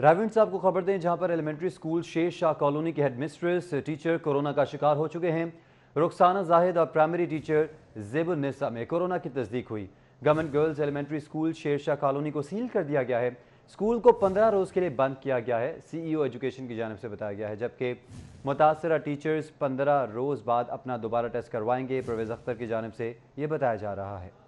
रायविंड साहब को खबर दें जहां पर elementary school Sher Shah colony के हेडमिस्ट्रेस टीचर कोरोना का शिकार हो चुके हैं रुखसाना जाहिद और प्राइमरी टीचर जेबुलनिसा में कोरोना की तस्दीक हुई government girls elementary school Sher Shah colony को सील कर दिया गया है स्कूल को पंद्रह रोज़ के लिए बंद किया गया है सीईओ एजुकेशन e की जानब से बताया गया है जबकि मुतासर टीचर्स पंद्रह रोज़ बाद अपना दोबारा टेस्ट करवाएंगे परवेज़ अख्तर की जानब से ये बताया जा रहा है